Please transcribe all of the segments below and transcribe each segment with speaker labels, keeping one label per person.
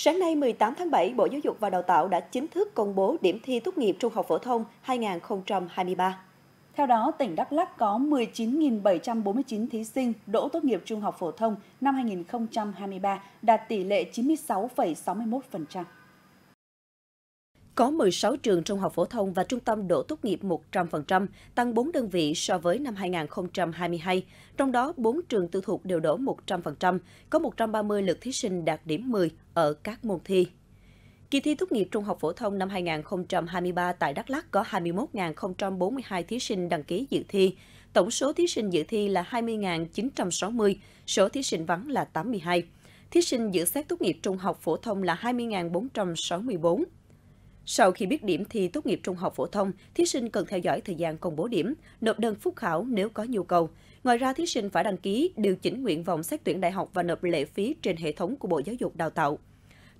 Speaker 1: Sáng nay 18 tháng 7, Bộ Giáo dục và Đào tạo đã chính thức công bố điểm thi tốt nghiệp trung học phổ thông
Speaker 2: 2023. Theo đó, tỉnh Đắk Lắk có 19.749 thí sinh đỗ tốt nghiệp trung học phổ thông năm 2023, đạt tỷ lệ 96,61%.
Speaker 1: Có 16 trường trung học phổ thông và trung tâm đỗ tốt nghiệp 100%, tăng 4 đơn vị so với năm 2022. Trong đó, 4 trường tư thục đều đỗ 100%, có 130 lượt thí sinh đạt điểm 10 ở các môn thi. Kỳ thi tốt nghiệp trung học phổ thông năm 2023 tại Đắk Lắk có 21.042 thí sinh đăng ký dự thi. Tổng số thí sinh dự thi là 20.960, số thí sinh vắng là 82. Thí sinh dự xét tốt nghiệp trung học phổ thông là 20.464. Sau khi biết điểm thi tốt nghiệp trung học phổ thông, thí sinh cần theo dõi thời gian công bố điểm, nộp đơn phúc khảo nếu có nhu cầu. Ngoài ra, thí sinh phải đăng ký, điều chỉnh nguyện vọng xét tuyển đại học và nộp lệ phí trên hệ thống của Bộ Giáo dục Đào tạo.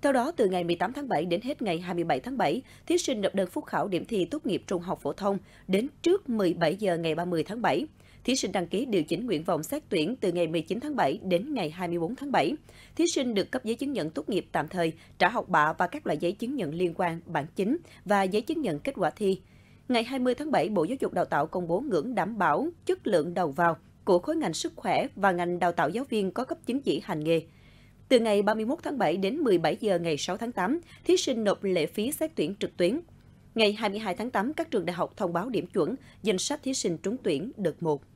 Speaker 1: Theo đó, từ ngày 18 tháng 7 đến hết ngày 27 tháng 7, thí sinh nộp đơn phúc khảo điểm thi tốt nghiệp trung học phổ thông đến trước 17 giờ ngày 30 tháng 7. Thí sinh đăng ký điều chỉnh nguyện vọng xét tuyển từ ngày 19 tháng 7 đến ngày 24 tháng 7. Thí sinh được cấp giấy chứng nhận tốt nghiệp tạm thời, trả học bạ và các loại giấy chứng nhận liên quan, bản chính và giấy chứng nhận kết quả thi. Ngày 20 tháng 7, Bộ Giáo dục Đào tạo công bố ngưỡng đảm bảo chất lượng đầu vào của khối ngành sức khỏe và ngành đào tạo giáo viên có cấp chứng chỉ hành nghề. Từ ngày 31 tháng 7 đến 17 giờ ngày 6 tháng 8, thí sinh nộp lệ phí xét tuyển trực tuyến. Ngày 22 tháng 8, các trường đại học thông báo điểm chuẩn, danh sách thí sinh trúng tuyển đợt 1.